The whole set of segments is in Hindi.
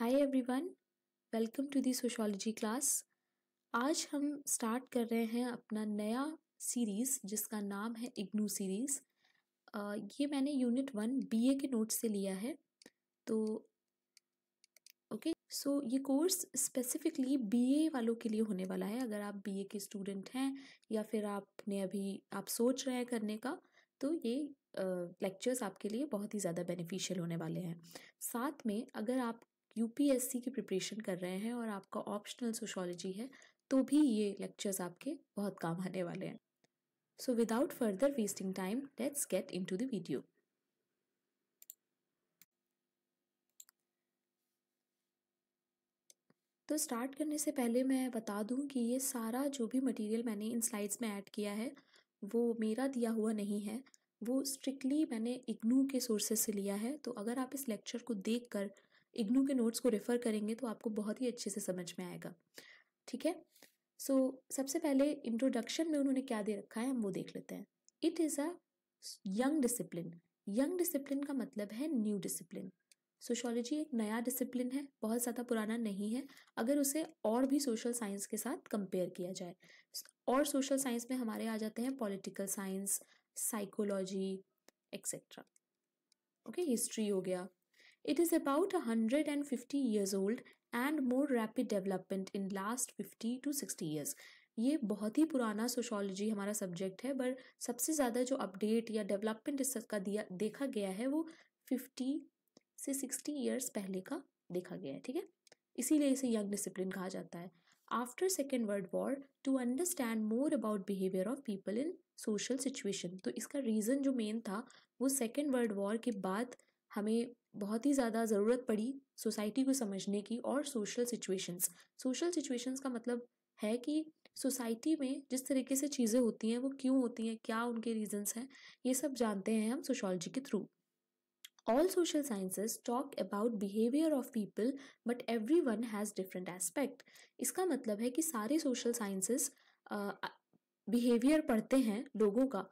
Hi everyone welcome to the sociology class आज हम स्टार्ट कर रहे हैं अपना नया सीरीज़ जिसका नाम है इग्नू सीरीज़ ये मैंने यूनिट वन बीए के नोट से लिया है तो ओके सो so, ये कोर्स स्पेसिफिकली बीए वालों के लिए होने वाला है अगर आप बीए के स्टूडेंट हैं या फिर आपने अभी आप सोच रहे हैं करने का तो ये लेक्चर्स आपके लिए बहुत ही ज़्यादा बेनिफिशियल होने वाले हैं साथ में अगर आप यूपीएससी की प्रिपरेशन कर रहे हैं और आपका ऑप्शनल सोशोलॉजी है तो भी ये लेक्चर्स आपके बहुत काम आने वाले हैं so without further wasting time let's get into the video तो स्टार्ट करने से पहले मैं बता दूं कि ये सारा जो भी मटेरियल मैंने इन स्लाइड्स में ऐड किया है वो मेरा दिया हुआ नहीं है वो स्ट्रिक्टली मैंने इग्नू के सोर्सेस से लिया है तो अगर आप इस लेक्चर को देखकर इग्नू के नोट्स को रेफ़र करेंगे तो आपको बहुत ही अच्छे से समझ में आएगा ठीक है सो so, सबसे पहले इंट्रोडक्शन में उन्होंने क्या दे रखा है हम वो देख लेते हैं it is a young discipline young discipline का मतलब है न्यू डिसिप्लिन सोशोलॉजी एक नया डिसिप्लिन है बहुत ज़्यादा पुराना नहीं है अगर उसे और भी सोशल साइंस के साथ कंपेयर किया जाए और सोशल साइंस में हमारे आ जाते हैं political science psychology etcetera okay history हो गया It is about 150 years old and more rapid development in last 50 to 60 years. ये बहुत ही पुराना सोशोलॉजी हमारा सब्जेक्ट है बट सबसे ज़्यादा जो अपडेट या डेवलपमेंट इसका दिया देखा गया है वो 50 से 60 ईयर्स पहले का देखा गया है ठीक है इसीलिए इसे यंग डिसिप्लिन कहा जाता है after second world war to understand more about behaviour of people in social situation तो इसका रीज़न जो मेन था वो सेकेंड वर्ल्ड वॉर के बाद हमें बहुत ही ज़्यादा ज़रूरत पड़ी सोसाइटी को समझने की और सोशल सिचुएशंस सोशल सिचुएशंस का मतलब है कि सोसाइटी में जिस तरीके से चीज़ें होती हैं वो क्यों होती हैं क्या उनके रीजंस हैं ये सब जानते हैं हम सोशोलॉजी के through all social sciences talk about behaviour of people but every one has different aspect इसका मतलब है कि सारे सोशल साइंसेस बिहेवियर पढ़ते हैं लोगों का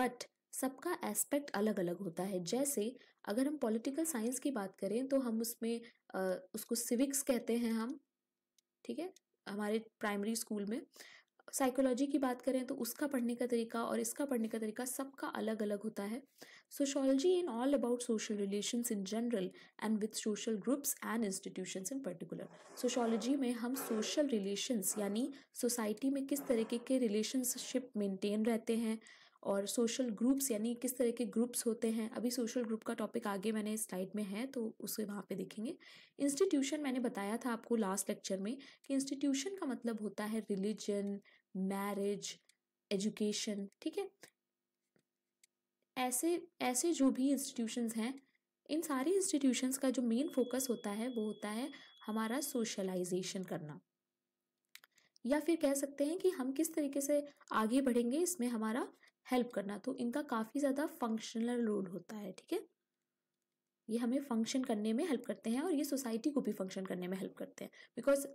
बट सबका एस्पेक्ट अलग अलग होता है जैसे अगर हम पॉलिटिकल साइंस की बात करें तो हम उसमें आ, उसको सिविक्स कहते हैं हम ठीक है हमारे प्राइमरी स्कूल में साइकोलॉजी की बात करें तो उसका पढ़ने का तरीका और इसका पढ़ने का तरीका सबका अलग अलग होता है sociology in all about social relations in general and with social groups and institutions in particular sociology में हम सोशल रिलेशंस यानी सोसाइटी में किस तरीके के रिलेशनशिप मेंटेन रहते हैं और सोशल ग्रुप्स यानी किस तरह के ग्रुप्स होते हैं अभी सोशल ग्रुप का टॉपिक आगे मैंने स्लाइड में है तो उसे वहाँ पे देखेंगे इंस्टीट्यूशन मैंने बताया था आपको लास्ट लेक्चर में कि इंस्टीट्यूशन का मतलब होता है रिलीजन मैरिज एजुकेशन ठीक है ऐसे ऐसे जो भी इंस्टीट्यूशंस हैं इन सारी इंस्टीट्यूशंस का जो मेन फोकस होता है वो होता है हमारा सोशलाइजेशन करना या फिर कह सकते हैं कि हम किस तरीके से आगे बढ़ेंगे इसमें हमारा हेल्प करना तो इनका काफ़ी ज़्यादा फंक्शनल रोल होता है ठीक है ये हमें फंक्शन करने में हेल्प करते हैं और ये सोसाइटी को भी फंक्शन करने में हेल्प करते हैं बिकॉज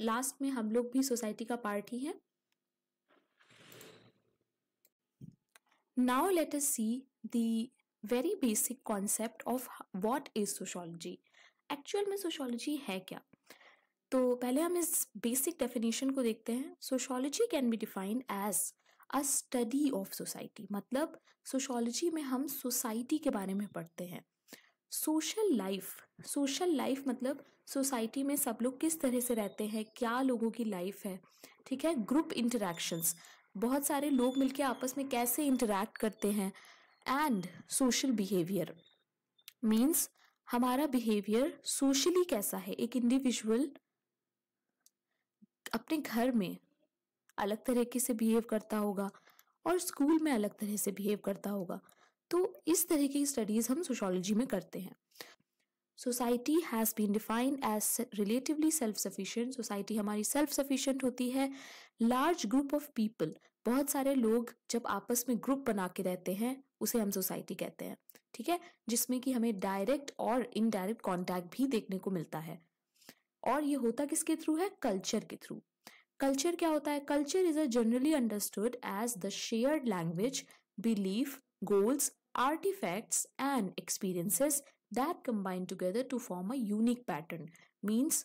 लास्ट में हम लोग भी सोसाइटी का पार्ट ही हैं now let us see the very basic concept of what is sociology actual में सोशोलॉजी है क्या तो पहले हम इस बेसिक डेफिनेशन को देखते हैं sociology can be defined as a study of society मतलब सोशोलॉजी में हम सोसाइटी के बारे में पढ़ते हैं सोशल लाइफ सोशल लाइफ मतलब सोसाइटी में सब लोग किस तरह से रहते हैं क्या लोगों की लाइफ है ठीक है ग्रुप इंटरेक्शंस बहुत सारे लोग मिलकर आपस में कैसे इंटरेक्ट करते हैं एंड सोशल बिहेवियर मीन्स हमारा बिहेवियर सोशली कैसा है एक इंडिविजुअल अपने घर में अलग तरीके से बिहेव करता होगा और स्कूल में अलग तरह से बिहेव करता होगा तो इस तरह की स्टडीज हम सोशोलॉजी में करते हैं society has been defined as relatively self sufficient society हमारी सेल्फ सफिशिएंट होती है लार्ज ग्रुप ऑफ पीपल बहुत सारे लोग जब आपस में ग्रुप बना के रहते हैं उसे हम सोसाइटी कहते हैं ठीक है जिसमें कि हमें डायरेक्ट और इनडायरेक्ट कॉन्टैक्ट भी देखने को मिलता है और ये होता किसके थ्रू है कल्चर के थ्रू कल्चर क्या होता है culture is a generally understood as the shared language belief goals artefacts and experiences that combine together to form a unique pattern means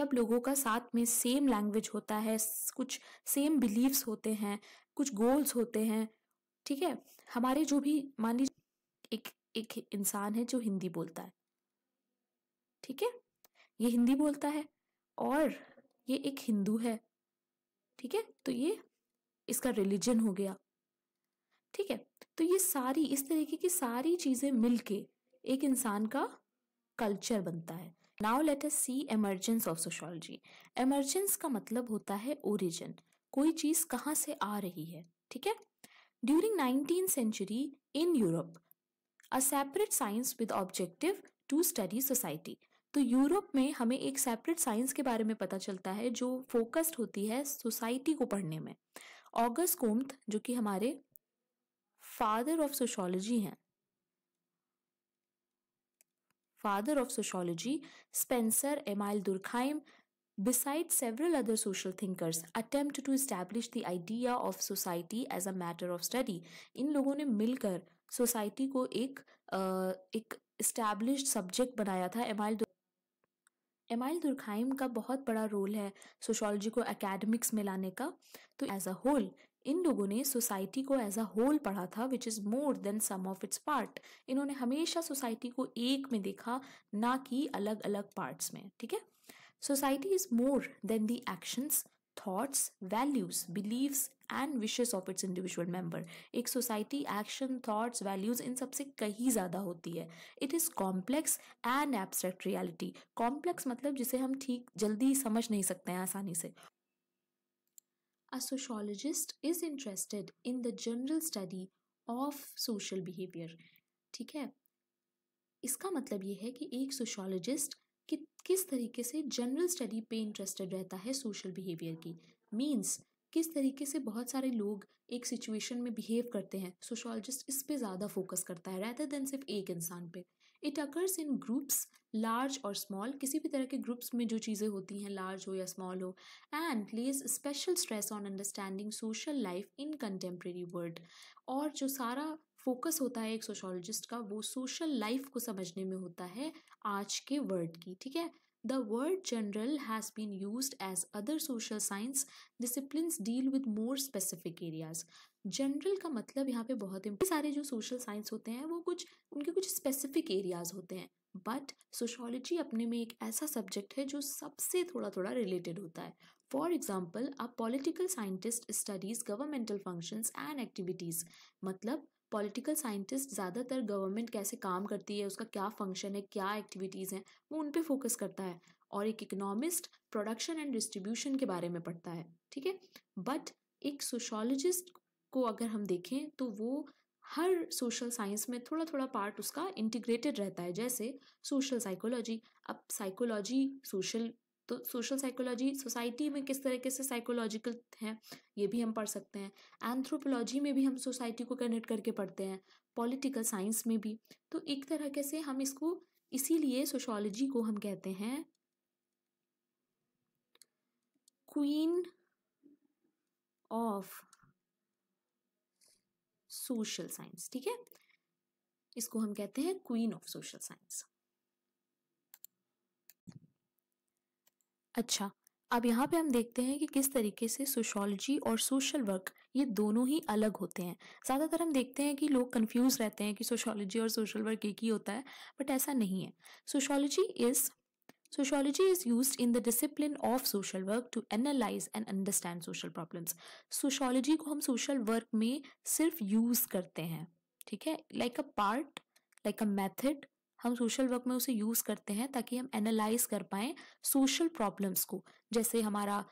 जब लोगों का साथ में सेम लैंग्वेज होता है कुछ सेम बिलीव्स होते हैं कुछ गोल्स होते हैं ठीक है हमारे जो भी मान लीजिए एक एक इंसान है जो हिंदी बोलता है ठीक है ये हिंदी बोलता है और ये एक हिंदू है ठीक है तो ये इसका रिलीजन हो गया ठीक है तो ये सारी इस तरीके की सारी चीजें मिलके एक इंसान का कल्चर बनता है now let us see emergence of sociology emergence का मतलब होता है ओरिजिन कोई चीज कहाँ से आ रही है ठीक है during nineteen century in Europe a separate science with objective to study society तो यूरोप में हमें एक सेपरेट साइंस के बारे में पता चलता है जो फोकस्ड होती है सोसाइटी को पढ़ने में ऑगस्ट कोम्त जो कि हमारे फादर ऑफ सोशोलॉजी हैं father of sociology Spencer Emile Durkheim beside several other social thinkers attempt to establish the idea of society as a matter of study in लोगों ने मिलकर सोसाइटी को एक एक इस्टेब्लिश सब्जेक्ट बनाया था एमाइल एमाइल दुर्खाइम का बहुत बड़ा रोल है सोशोलॉजी को एकेडमिक्स में लाने का तो एज अ होल इन लोगों ने सोसाइटी को एज अ होल पढ़ा था which is more than sum of its part इन्होंने हमेशा सोसाइटी को एक में देखा ना कि अलग अलग पार्ट्स में ठीक है society is more than the actions thoughts values beliefs and wishes of its individual member एक सोसाइटी एक्शन थॉट्स वैल्यूज इन सबसे कहीं ज़्यादा होती है it is complex and abstract reality complex मतलब जिसे हम ठीक जल्दी समझ नहीं सकते हैं आसानी से a sociologist is interested in the general study of social behaviour ठीक है इसका मतलब ये है कि एक सोशोलॉजिस्ट कि किस तरीके से जनरल स्टडी पे इंटरेस्टेड रहता है सोशल बिहेवियर की मीन्स किस तरीके से बहुत सारे लोग एक सिचुएशन में बिहेव करते हैं सोशोलॉजिस्ट इस पे ज़्यादा फोकस करता है रैदर देन सिर्फ एक इंसान पे it occurs in groups large और स्मॉल किसी भी तरह के ग्रुप्स में जो चीज़ें होती हैं लार्ज हो या स्मॉल हो and places special stress on understanding social life in contemporary world और जो सारा फोकस होता है एक सोशोलॉजिस्ट का वो सोशल लाइफ को समझने में होता है आज के वर्ड की ठीक है the word general has been use as other social science discipline deal with more specific areas general का मतलब यहाँ पे बहुत सारे जो सोशल साइंस होते हैं वो कुछ उनके कुछ स्पेसिफिक एरियाज होते हैं बट सोशोलॉजी अपने में एक ऐसा सब्जेक्ट है जो सबसे थोड़ा थोड़ा रिलेटेड होता है for example a political scientist studies governmental functions and activities मतलब पॉलिटिकल साइंटिस्ट ज़्यादातर गवर्नमेंट कैसे काम करती है उसका क्या फंक्शन है क्या एक्टिविटीज़ हैं वो उन पर फोकस करता है और एक इकोनॉमिस्ट प्रोडक्शन एंड डिस्ट्रीब्यूशन के बारे में पढ़ता है ठीक है बट एक सोशोलॉजिस्ट को अगर हम देखें तो वो हर सोशल साइंस में थोड़ा थोड़ा पार्ट उसका इंटीग्रेटेड रहता है जैसे सोशल साइकोलॉजी अब साइकोलॉजी सोशल तो सोशल साइकोलॉजी सोसाइटी में किस तरीके से साइकोलॉजिकल हैं ये भी हम पढ़ सकते हैं एंथ्रोपोलॉजी में भी हम सोसाइटी को कनेक्ट करके पढ़ते हैं पॉलिटिकल साइंस में भी तो एक तरह से हम इसको इसीलिए सोशोलॉजी को हम कहते हैं क्वीन ऑफ सोशल साइंस ठीक है इसको हम कहते हैं क्वीन ऑफ सोशल साइंस अच्छा अब यहाँ पे हम देखते हैं कि किस तरीके से सोशोलॉजी और सोशल वर्क ये दोनों ही अलग होते हैं ज़्यादातर हम देखते हैं कि लोग कंफ्यूज रहते हैं कि सोशोलॉजी और सोशल वर्क एक ही होता है बट ऐसा नहीं है sociology is sociology is use in the discipline of social work to analyse and understand social problems sociology को हम सोशल वर्क में सिर्फ यूज करते हैं ठीक है like a part like a method हम सोशल वर्क में उसे यूज करते हैं ताकि हम एनालाइज कर पाए सोशल प्रॉब्लम्स को जैसे हमारा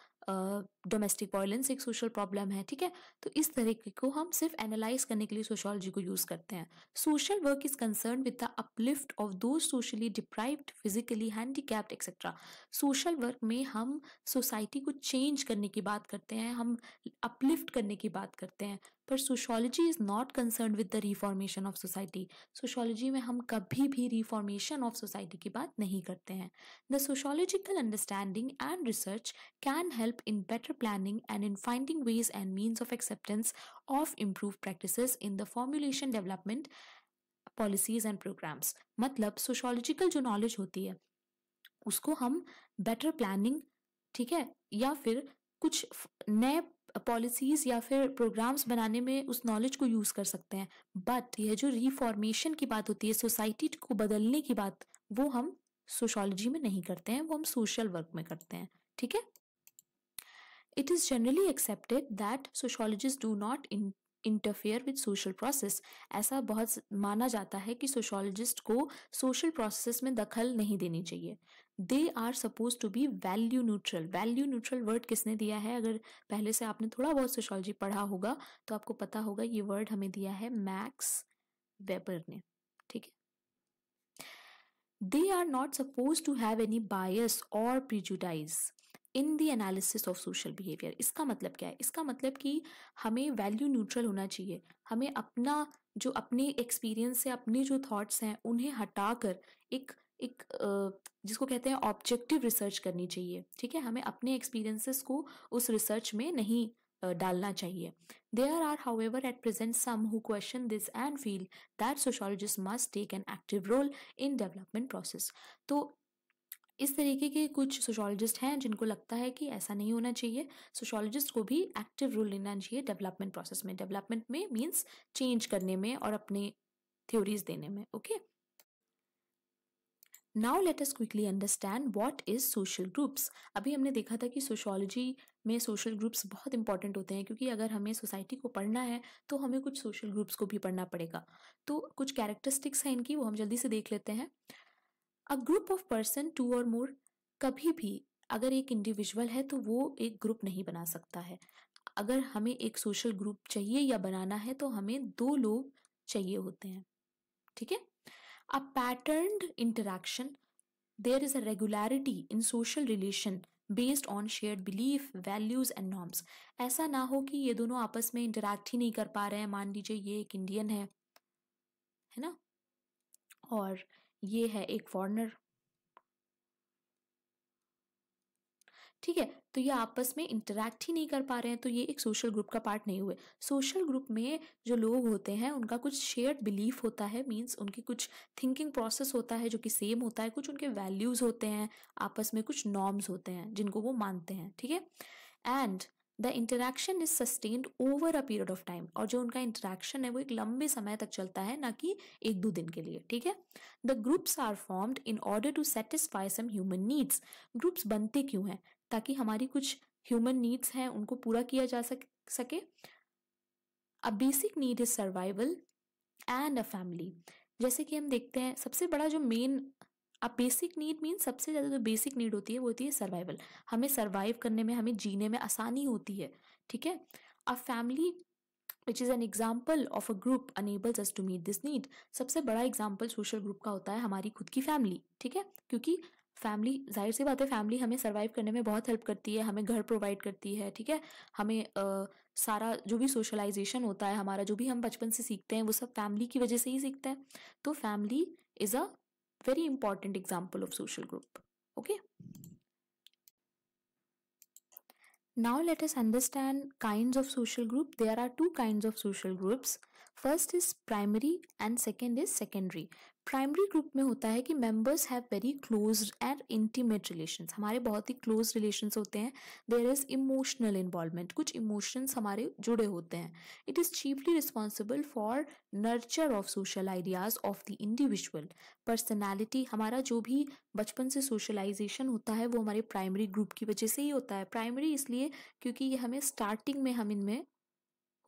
डोमेस्टिक वायलेंस एक सोशल प्रॉब्लम है ठीक है तो इस तरीके को हम सिर्फ एनालाइज करने के लिए सोशोलॉजी को यूज करते हैं social work is concern with the uplift of those socially deprived physically handicapped etcetera social work में हम सोसाइटी को चेंज करने की बात करते हैं हम अपलिफ्ट करने की बात करते हैं पर sociology is not concern with the reformation of society sociology में हम कभी भी रिफॉर्मेशन ऑफ सोसाइटी की बात नहीं करते हैं the sociological understanding and research can help in better better planning and in finding ways and means of acceptance of improved practices in the formulation development policies and programmes मतलब सोशोलॉजिकल जो नॉलेज होती है उसको हम बेटर प्लानिंग ठीक है या फिर कुछ नए पॉलिसीज या फिर प्रोग्राम्स बनाने में उस नॉलेज को यूज़ कर सकते हैं बट यह जो रिफॉर्मेशन की बात होती है सोसाइटी को बदलने की बात वो हम सोशोलॉजी में नहीं करते हैं वो हम सोशल वर्क में करते हैं ठीक है It is generally accepted that sociologists do not in, interfere with social process ऐसा बहुत माना जाता है कि सोशोलॉजिस्ट को सोशल प्रोसेस में दखल नहीं देनी चाहिए they are suppose to be value neutral value neutral word किसने दिया है अगर पहले से आपने थोड़ा बहुत सोशोलॉजी पढ़ा होगा तो आपको पता होगा ये वर्ड हमें दिया है मैक्स वेबर ने ठीक है they are not suppose to have any bias और prejudice in the analysis of social behaviour इसका मतलब क्या है इसका मतलब कि हमें वैल्यू न्यूट्रल होना चाहिए हमें अपना जो अपने एक्सपीरियंस है अपने जो थॉट्स हैं उन्हें हटाकर एक एक जिसको कहते हैं ऑब्जेक्टिव रिसर्च करनी चाहिए ठीक है हमें अपने एक्सपीरियंसेस को उस रिसर्च में नहीं डालना चाहिए there are however at present some who question this and feel that sociologist must take an active role in development process तो इस तरीके के कुछ सोशोलॉजिस्ट हैं जिनको लगता है कि ऐसा नहीं होना चाहिए सोशोलॉजिस्ट को भी एक्टिव रोल लेना चाहिए डेवलपमेंट प्रोसेस में डेवलपमेंट में मीन्स चेंज करने में और अपने थ्योरीज देने में okay now let us quickly understand what is social groups अभी हमने देखा था कि सोशोलॉजी में सोशल ग्रुप्स बहुत इंपॉर्टेंट होते हैं क्योंकि अगर हमें सोसाइटी को पढ़ना है तो हमें कुछ सोशल ग्रुप्स को भी पढ़ना पड़ेगा तो कुछ कैरेक्टरिस्टिक्स हैं इनकी वो हम जल्दी से देख लेते हैं a group of person two और मोर कभी भी अगर एक इंडिविजुअल है तो वो एक ग्रुप नहीं बना सकता है अगर हमें एक सोशल ग्रुप चाहिए या बनाना है तो हमें दो लोग चाहिए होते हैं ठीक है a pattern interaction there is a regularity in social relation based on shared belief values and norms ऐसा ना हो कि ये दोनों आपस में इंटरेक्ट ही नहीं कर पा रहे हैं मान लीजिए ये एक इंडियन है है ना और ये है एक फॉरनर ठीक है तो ये आपस में इंटरेक्ट ही नहीं कर पा रहे हैं तो ये एक सोशल ग्रुप का पार्ट नहीं हुए सोशल ग्रुप में जो लोग होते हैं उनका कुछ शेयर्ड बिलीफ होता है मींस उनकी कुछ थिंकिंग प्रोसेस होता है जो कि सेम होता है कुछ उनके वैल्यूज़ होते हैं आपस में कुछ नॉर्म्स होते हैं जिनको वो मानते हैं ठीक है and the interaction is sustained over a period of time और जो उनका इंटरेक्शन है वो एक लंबे समय तक चलता है ना कि एक दो दिन के लिए ठीक है the groups are formed in order to satisfy some human needs groups बनते क्यों हैं ताकि हमारी कुछ ह्यूमन नीड्स हैं उनको पूरा किया जा सके a basic need is survival and a family जैसे कि हम देखते हैं सबसे बड़ा जो मेन अब बेसिक नीड मीन सबसे ज़्यादा जो तो बेसिक नीड होती है वो होती है सर्वाइवल हमें सर्वाइव करने में हमें जीने में आसानी होती है ठीक है अब family which is an example of a group enables us to meet this need सबसे बड़ा एग्जाम्पल सोशल ग्रुप का होता है हमारी खुद की फैमिली ठीक है क्योंकि फैमिली जाहिर सी बात है फैमिली हमें सर्वाइव करने में बहुत हेल्प करती है हमें घर प्रोवाइड करती है ठीक है हमें आ, सारा जो भी सोशलाइजेशन होता है हमारा जो भी हम बचपन से सीखते हैं वो सब फैमिली की वजह से ही सीखते हैं तो family is a very important example of social group okay now let us understand kinds of social group there are two kinds of social groups first is primary and second is secondary primary group में होता है कि members have very close and intimate relation हमारे बहुत ही क्लोज रिलेशन होते हैं देर इज इमोशनल इन्वॉल्वमेंट कुछ इमोशंस हमारे जुड़े होते हैं it is chiefly responsible for nurture of social ideas of the individual personality हमारा जो भी बचपन से सोशलाइजेशन होता है वो हमारे प्राइमरी ग्रुप की वजह से ही होता है प्राइमरी इसलिए क्योंकि ये हमें स्टार्टिंग में हम इनमें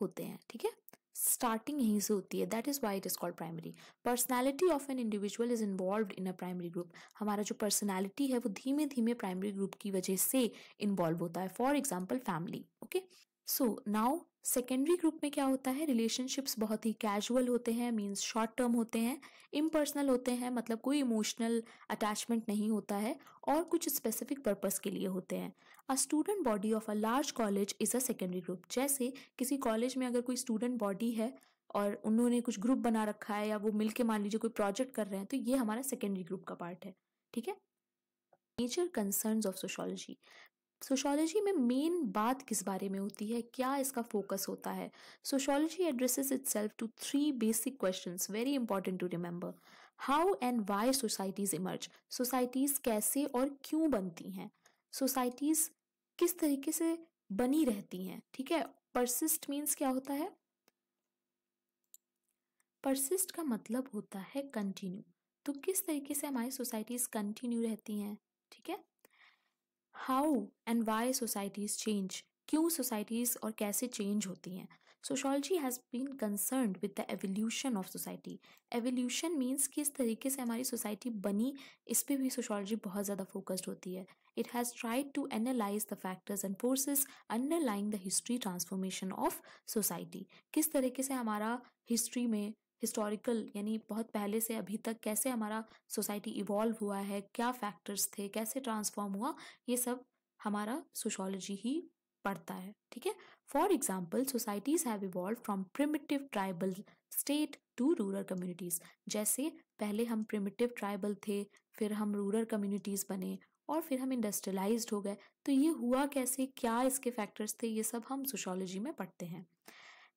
होते हैं ठीक है स्टार्टिंग यहीं से होती है that is why it is called primary personality of an individual is involve in a primary group हमारा जो पर्सनैलिटी है वो धीमे धीमे प्राइमरी ग्रुप की वजह से इन्वॉल्व होता है for example family okay so now secondary group में क्या होता है रिलेशनशिप्स बहुत ही कैजुअल होते हैं मींस शॉर्ट टर्म होते हैं इम्पर्सनल होते हैं मतलब कोई इमोशनल अटैचमेंट नहीं होता है और कुछ स्पेसिफिक पर्पस के लिए होते हैं a student body of a large college is a secondary group जैसे किसी कॉलेज में अगर कोई स्टूडेंट बॉडी है और उन्होंने कुछ ग्रुप बना रखा है या वो मिलके मान लीजिए कोई प्रोजेक्ट कर रहे हैं तो ये हमारा सेकेंडरी ग्रुप का पार्ट है ठीक है major concerns of sociology sociology में मेन बात किस बारे में होती है क्या इसका फोकस होता है sociology addresses itself to three basic question very important to remember how and why societies emerge societies कैसे और क्यों बनती हैं सोसाइटीज किस तरीके से बनी रहती हैं ठीक है परसिस्ट मीन्स क्या होता है परसिस्ट का मतलब होता है कंटिन्यू तो किस तरीके से हमारी सोसाइटीज कंटिन्यू रहती हैं ठीक है how and why societies change क्यों सोसाइटीज़ और कैसे चेंज होती हैं sociology has been concern with the evolution of society evolution means किस तरीके से हमारी सोसाइटी बनी इस पर भी सोशोलॉजी बहुत ज़्यादा फोकस्ड होती है it has tried to analyse the factors and forces underlying the history transformation of society किस तरीके से हमारा हिस्ट्री में हिस्टोरिकल यानी बहुत पहले से अभी तक कैसे हमारा सोसाइटी इवॉल्व हुआ है क्या फैक्टर्स थे कैसे ट्रांसफॉर्म हुआ ये सब हमारा सोशोलॉजी ही पढ़ता है ठीक है for example societies have evolve from primitive tribal state to rural communities जैसे पहले हम प्रिमिटिव ट्राइबल थे फिर हम रूरल कम्युनिटीज बने और फिर हम इंडस्ट्रियलाइज्ड हो गए तो ये हुआ कैसे क्या इसके फैक्टर्स थे ये सब हम सोशोलॉजी में पढ़ते हैं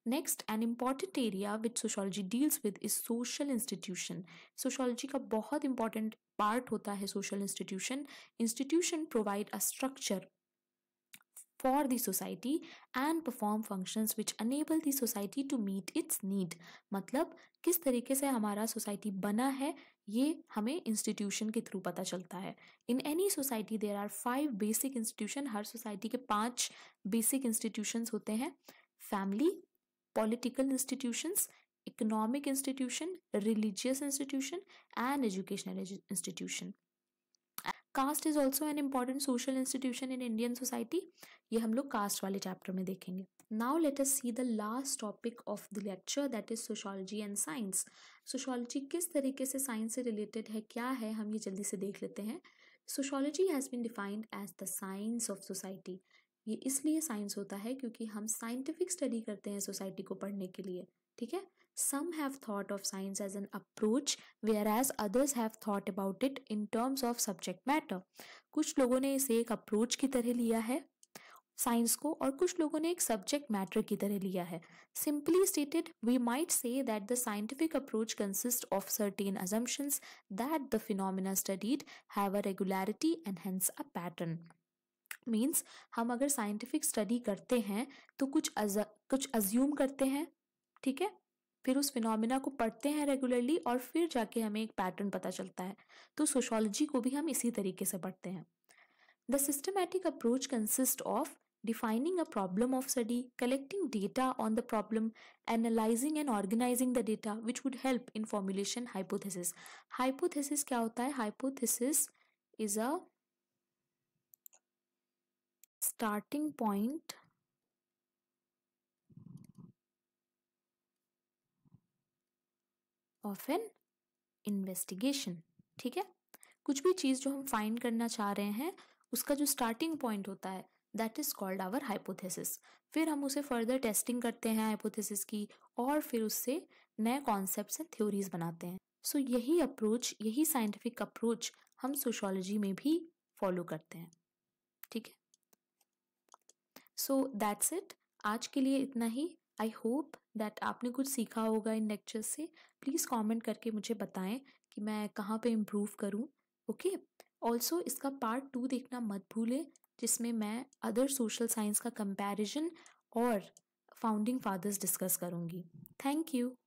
next an important area which sociology deals with is social institution sociology का बहुत इंपॉर्टेंट पार्ट होता है social institution institution provide a structure for the society and perform functions which enable the society to meet its need मतलब किस तरीके से हमारा सोसाइटी बना है ये हमें इंस्टीट्यूशन के थ्रू पता चलता है in any society there are five basic institution हर सोसाइटी के पांच बेसिक इंस्टीट्यूशन होते हैं family political institutions economic institution religious institution and educational institution caste is also an important social institution in Indian society ये हम लोग कास्ट वाले चैप्टर में देखेंगे now let us see the last topic of the lecture that is sociology and science sociology किस तरीके से साइंस से रिलेटेड है क्या है हम ये जल्दी से देख लेते हैं sociology has been defined as the science of society ये इसलिए साइंस होता है क्योंकि हम साइंटिफिक स्टडी करते हैं सोसाइटी को पढ़ने के लिए ठीक है some have thought of science as an approach whereas others have thought about it in terms of subject matter कुछ लोगों ने इसे एक अप्रोच की तरह लिया है साइंस को और कुछ लोगों ने एक सब्जेक्ट मैटर की तरह लिया है simply stated we might say that the scientific approach consist of certain assumptions that the phenomena studied have a regularity and hence a pattern means हम अगर साइंटिफिक स्टडी करते हैं तो कुछ अज, कुछ अज्यूम करते हैं ठीक है फिर उस फिनोमिना को पढ़ते हैं रेगुलरली और फिर जाके हमें एक पैटर्न पता चलता है तो सोशोलॉजी को भी हम इसी तरीके से पढ़ते हैं the systematic approach consist of defining a problem of study collecting data on the problem analysing and organising the data which would help in formulation hypothesis hypothesis क्या होता है hypothesis is a starting point of an investigation ठीक है कुछ भी चीज जो हम फाइंड करना चाह रहे हैं उसका जो स्टार्टिंग पॉइंट होता है that is called our hypothesis फिर हम उसे फर्दर टेस्टिंग करते हैं हाइपोथेसिस की और फिर उससे नए कॉन्सेप्ट एंड थ्योरीज बनाते हैं सो so, यही अप्रोच यही साइंटिफिक अप्रोच हम सोशोलॉजी में भी फॉलो करते हैं ठीक है सो दैट्स इट आज के लिए इतना ही आई होप दैट आपने कुछ सीखा होगा इन लेक्चर से प्लीज़ कॉमेंट करके मुझे बताएं कि मैं कहाँ पे इम्प्रूव करूँ ओके ऑल्सो इसका पार्ट टू देखना मत भूलें जिसमें मैं अदर सोशल साइंस का कंपैरिजन और फाउंडिंग फादर्स डिस्कस करूँगी थैंक यू